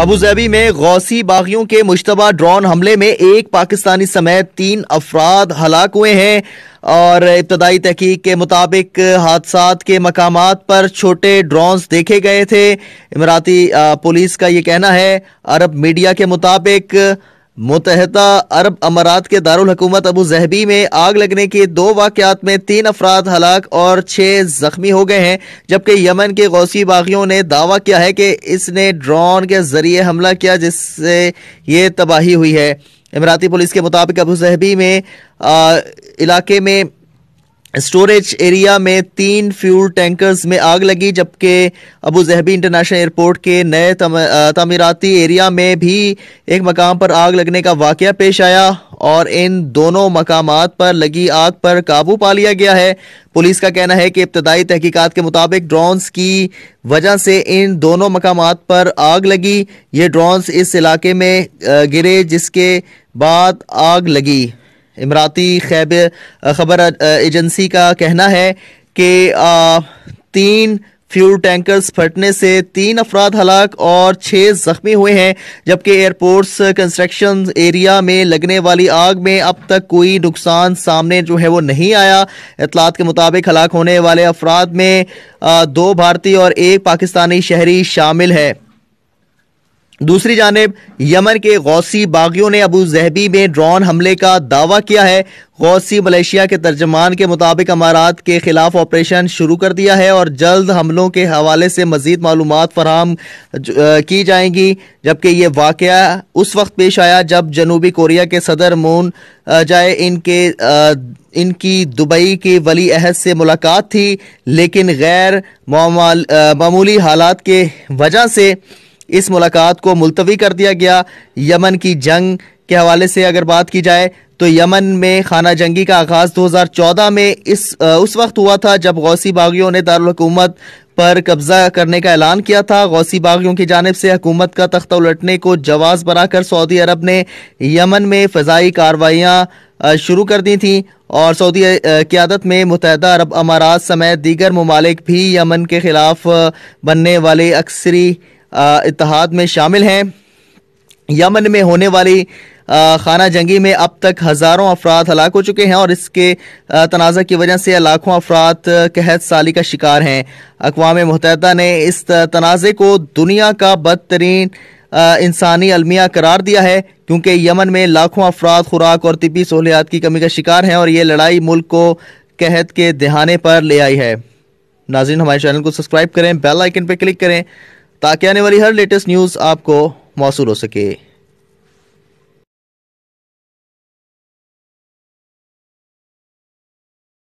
अबूजैबी में गौसी बागियों के मुशतबा ड्रोन हमले में एक पाकिस्तानी समेत तीन अफराद हलाक हुए हैं और इब्तदाई तहकीक के मुताबिक हादसा के मकाम पर छोटे ड्रोन्स देखे गए थे इमराती पुलिस का ये कहना है अरब मीडिया के मुताबिक मुतहदा अरब अमारात के दारकूमत अबू जहबी में आग लगने के दो वाकत में तीन अफराद हलाक और छह ज़ख्मी हो गए हैं जबकि यमन के गौसी बागियों ने दावा किया है कि इसने ड्रोन के ज़रिए हमला किया जिससे ये तबाही हुई है इमराती पुलिस के मुताबिक अबू जहबी में आ, इलाके में स्टोरेज एरिया में तीन फ्यूल टैंकर्स में आग लगी जबकि अबू जहबी इंटरनेशनल एयरपोर्ट के नए तमीराती एरिया में भी एक मकाम पर आग लगने का वाक़ पेश आया और इन दोनों मकाम पर लगी आग पर काबू पा लिया गया है पुलिस का कहना है कि इब्तदाई तहकीकात के मुताबिक ड्रोन्स की वजह से इन दोनों मकाम पर आग लगी ये ड्रोन्स इस इलाके में गिरे जिसके बाद आग लगी इमराती खैब खबर एजेंसी का कहना है कि तीन फ्यूल टैंकर्स फटने से तीन अफराद हलाक और छः जख्मी हुए हैं जबकि एयरपोर्ट्स कंस्ट्रक्शन एरिया में लगने वाली आग में अब तक कोई नुकसान सामने जो है वो नहीं आया इतलात के मुताबिक हलाक होने वाले अफराद में दो भारतीय और एक पाकिस्तानी शहरी शामिल है दूसरी जानब यमन के गौसी बागियों ने अबू जहबी में ड्रोन हमले का दावा किया है गौसी मलेशिया के तर्जमान के मुताबिक अमारात के खिलाफ ऑपरेशन शुरू कर दिया है और जल्द हमलों के हवाले से मजीद मालूम फराहम की जाएंगी जबकि ये वाक़ उस वक्त पेश आया जब जनूबी कोरिया के सदर मून जाए इनके इनकी दुबई के वली अहद से मुलाकात थी लेकिन गैर मामूली हालात के वजह से इस मुलाकात को मुलतवी कर दिया गया यमन की जंग के हवाले से अगर बात की जाए तो यमन में खाना जंगी का आगाज़ 2014 में इस उस वक्त हुआ था जब गौसी बागियों ने दारकूमत पर कब्जा करने का ऐलान किया था गौसी बागियों की जानब से हकूमत का तख्ता उलटने को जवाब बनाकर सऊदी अरब ने यमन में फ़जाई कार्रवाइयाँ शुरू कर दी थी और सऊदी क्यादत में मुतहद अरब अमारात समेत दीगर ममालिक भी यमन के ख़िलाफ़ बनने वाले अक्सरी इतिहाद में शामिल हैं यमन में होने वाली खाना जंगी में अब तक हज़ारों अफराद हलाक हो चुके हैं और इसके तनाज़ की वजह से लाखों अफराद कहत साली का शिकार हैं अकवा मुतहदा ने इस तनाज़े को दुनिया का बदतरीन इंसानी अलमिया करार दिया है क्योंकि यमन में लाखों अफराद खुराक और तबी सहूलियात की कमी का शिकार हैं और ये लड़ाई मुल्क को कहत के दहाने पर ले आई है नाजिन हमारे चैनल को सब्सक्राइब करें बेल आइकन पर क्लिक करें ताकि आने वाली हर लेटेस्ट न्यूज़ आपको मौसू हो सके